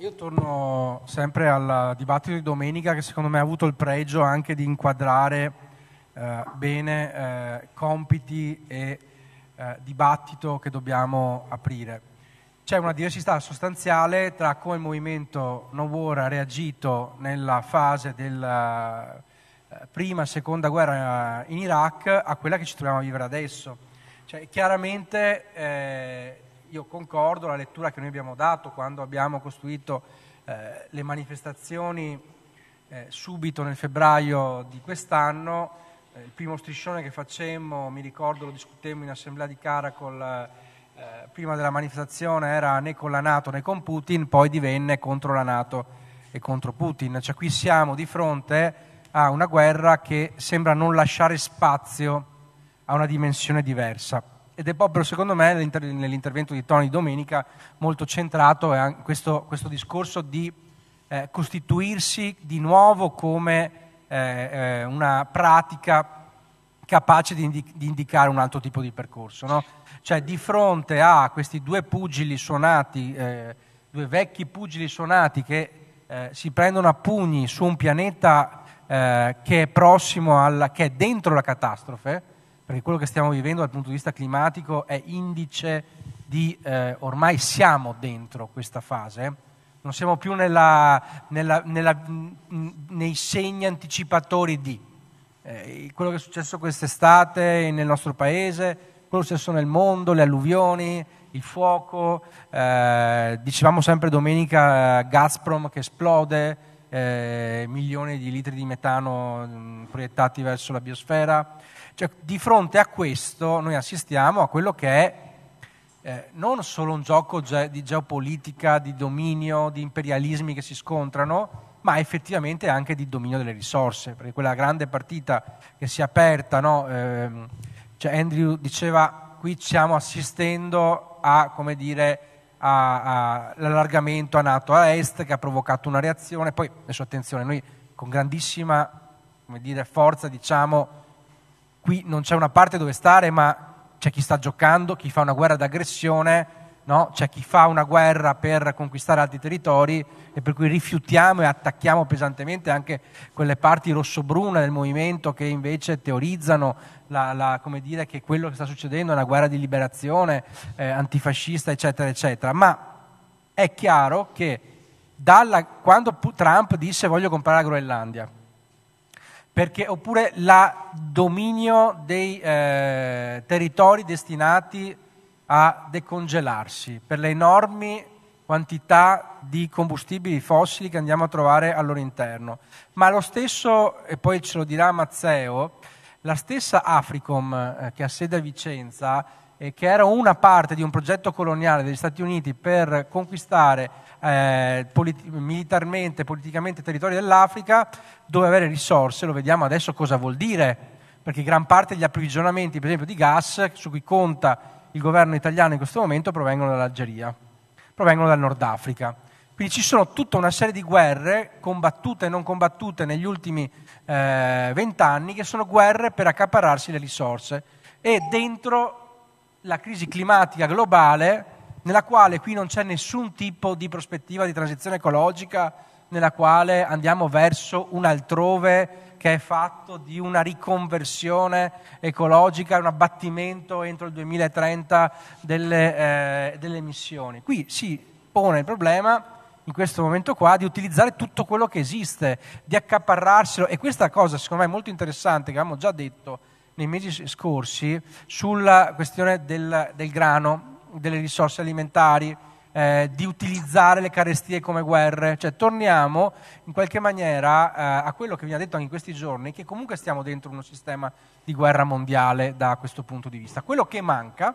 io torno sempre al dibattito di domenica che secondo me ha avuto il pregio anche di inquadrare eh, bene eh, compiti e eh, dibattito che dobbiamo aprire. C'è una diversità sostanziale tra come il movimento No War ha reagito nella fase della eh, prima e seconda guerra eh, in Iraq a quella che ci troviamo a vivere adesso. Cioè, chiaramente eh, io concordo la lettura che noi abbiamo dato quando abbiamo costruito eh, le manifestazioni eh, subito nel febbraio di quest'anno, eh, il primo striscione che facemmo, mi ricordo lo discutemmo in assemblea di Caracol eh, prima della manifestazione era né con la Nato né con Putin, poi divenne contro la Nato e contro Putin, cioè qui siamo di fronte a una guerra che sembra non lasciare spazio a una dimensione diversa ed è proprio secondo me nell'intervento di Tony Domenica molto centrato eh, questo, questo discorso di eh, costituirsi di nuovo come eh, eh, una pratica capace di, indi- di, indicare un altro tipo di percorso. No? Cioè di fronte a questi due pugili suonati, eh, due vecchi pugili suonati che eh, si prendono a pugni su un pianeta che è prossimo alla, che è dentro la catastrofe, perché quello che stiamo vivendo dal punto di vista climatico è indice di eh, ormai siamo dentro questa fase, non siamo più nella, nella, nella, nei segni anticipatori di eh, quello che è successo quest'estate nel nostro paese, quello che è successo nel mondo, le alluvioni, il fuoco, eh, dicevamo sempre domenica eh, Gazprom che esplode, eh, milioni di litri di metano mh, mm, proiettati verso la biosfera. Cioè, di fronte a questo noi assistiamo a quello che è eh, non solo un gioco ge- di geopolitica, di dominio, di imperialismi che si scontrano, ma effettivamente anche di dominio delle risorse, perché quella grande partita che si è aperta, no? eh, cioè Andrew diceva qui stiamo assistendo a, come dire, all'allargamento a NATO a est che ha provocato una reazione. Poi, adesso attenzione, noi con grandissima dire, forza diciamo qui non c'è una parte dove stare, ma c'è chi sta giocando, chi fa una guerra d'aggressione no? c'è chi fa una guerra per conquistare altri territori e per cui rifiutiamo e attacchiamo pesantemente anche quelle parti rossobrune del movimento che invece teorizzano la, la, dire, che quello che sta succedendo è una guerra di liberazione eh, antifascista, eccetera, eccetera. Ma è chiaro che dalla, quando Trump disse voglio comprare la Groenlandia, perché, oppure il dominio dei eh, territori destinati a decongelarsi per le enormi quantità di combustibili fossili che andiamo a trovare al loro interno. Ma lo stesso, e poi ce lo dirà Mazzeo, la stessa Africom eh, che ha sede a Vicenza e che era una parte di un progetto coloniale degli Stati Uniti per conquistare eh, politi- militarmente, politicamente i territori dell'Africa, dove avere risorse, lo vediamo adesso cosa vuol dire, perché gran parte degli approvvigionamenti, per esempio di gas, su cui conta il governo italiano in questo momento provengono dall'Algeria, provengono dal Nord Africa. Quindi ci sono tutta una serie di guerre, combattute e non combattute negli ultimi eh, vent'anni, eh, che sono guerre per accaparrarsi le risorse. E dentro la crisi climatica globale, nella quale qui non c'è nessun tipo di prospettiva di transizione ecologica, nella quale andiamo verso un altrove che è fatto di una riconversione ecologica, un abbattimento entro il 2030 delle, eh, delle emissioni. Qui si pone il problema in questo momento qua di utilizzare tutto quello che esiste, di accaparrarselo e questa cosa secondo me è molto interessante che avevamo già detto nei mesi scorsi sulla questione del, del grano, delle risorse alimentari, eh, di utilizzare le carestie come guerre, cioè torniamo in qualche maniera eh, a quello che viene detto anche in questi giorni, che comunque stiamo dentro uno sistema di guerra mondiale da questo punto di vista. Quello che manca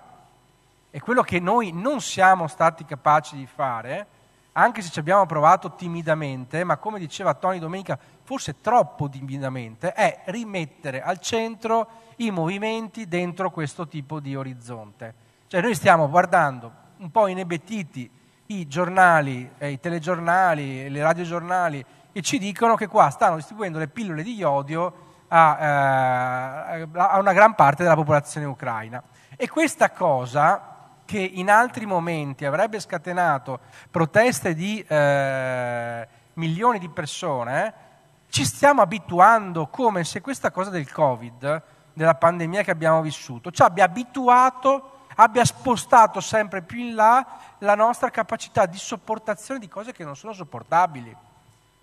e quello che noi non siamo stati capaci di fare, anche se ci abbiamo provato timidamente, ma come diceva Tony Domenica, forse troppo timidamente, è rimettere al centro i movimenti dentro questo tipo di orizzonte. Cioè noi stiamo guardando un po' inebettiti i giornali, eh, i telegiornali, le radiogiornali e ci dicono che qua stanno distribuendo le pillole di iodio a, eh, a una gran parte della popolazione ucraina. E questa cosa che in altri momenti avrebbe scatenato proteste di eh, milioni di persone, ci stiamo abituando come se questa cosa del Covid, della pandemia che abbiamo vissuto, ci abbia abituato a abbia spostato sempre più in là la nostra capacità di sopportazione di cose che non sono sopportabili.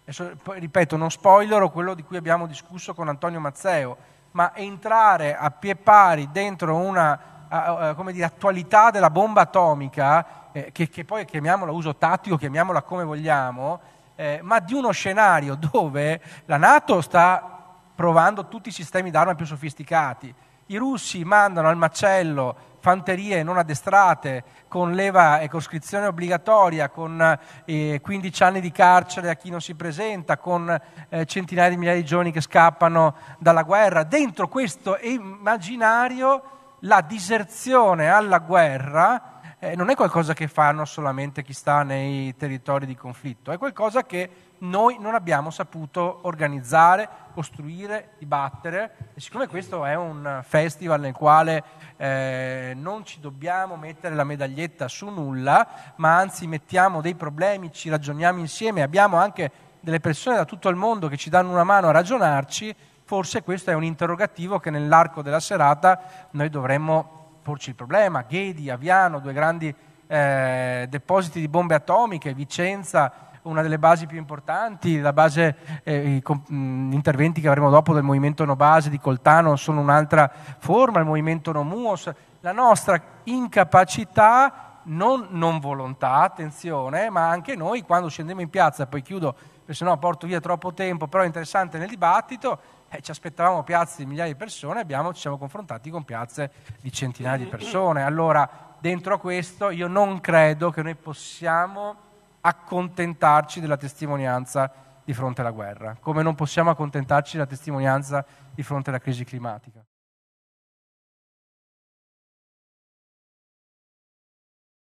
Adesso, ripeto, non spoilerò quello di cui abbiamo discusso con Antonio Mazzeo, ma entrare a pie pari dentro una a, a, dire, attualità della bomba atomica, eh, che, che, poi chiamiamola uso tattico, chiamiamola come vogliamo, eh, ma di uno scenario dove la Nato sta provando tutti i sistemi d'arma più sofisticati, i russi mandano al macello fanterie non addestrate, con leva e coscrizione obbligatoria, con eh, 15 anni di carcere a chi non si presenta, con eh, centinaia di migliaia di giovani che scappano dalla guerra. Dentro questo immaginario la diserzione alla guerra eh, non è qualcosa che fanno solamente chi sta nei territori di conflitto, è qualcosa che noi non abbiamo saputo organizzare, costruire, dibattere e siccome questo è un festival nel quale eh, non ci dobbiamo mettere la medaglietta su nulla, ma anzi mettiamo dei problemi, ci ragioniamo insieme, abbiamo anche delle persone da tutto il mondo che ci danno una mano a ragionarci, forse questo è un interrogativo che nell'arco della serata noi dovremmo porci il problema, Ghedi, Aviano, due grandi eh, depositi di bombe atomiche, Vicenza, una delle basi più importanti, la base, eh, i, com, mh, interventi che avremo dopo del movimento No Base di Coltano sono un'altra forma, il movimento No Muos, la nostra incapacità non, non volontà, attenzione, ma anche noi quando scendiamo in piazza, poi chiudo perché sennò porto via troppo tempo, però è interessante nel dibattito, eh, ci aspettavamo piazze di migliaia di persone, abbiamo, ci siamo confrontati con piazze di centinaia di persone. Allora, dentro a questo, io non credo che noi possiamo accontentarci della testimonianza di fronte alla guerra, come non possiamo accontentarci della testimonianza di fronte alla crisi climatica.